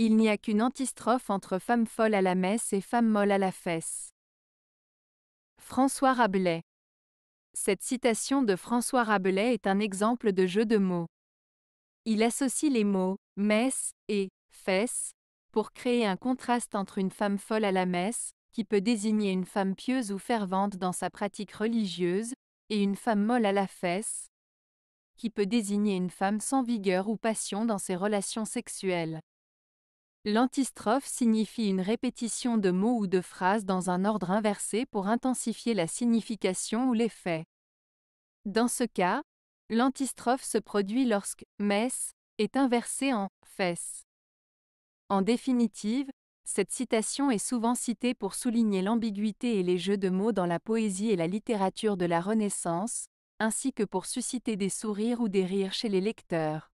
Il n'y a qu'une antistrophe entre femme folle à la messe et femme molle à la fesse. François Rabelais. Cette citation de François Rabelais est un exemple de jeu de mots. Il associe les mots messe et fesse pour créer un contraste entre une femme folle à la messe, qui peut désigner une femme pieuse ou fervente dans sa pratique religieuse, et une femme molle à la fesse, qui peut désigner une femme sans vigueur ou passion dans ses relations sexuelles. L'antistrophe signifie une répétition de mots ou de phrases dans un ordre inversé pour intensifier la signification ou l'effet. Dans ce cas, l'antistrophe se produit lorsque mess est inversé en fesse. En définitive, cette citation est souvent citée pour souligner l'ambiguïté et les jeux de mots dans la poésie et la littérature de la Renaissance, ainsi que pour susciter des sourires ou des rires chez les lecteurs.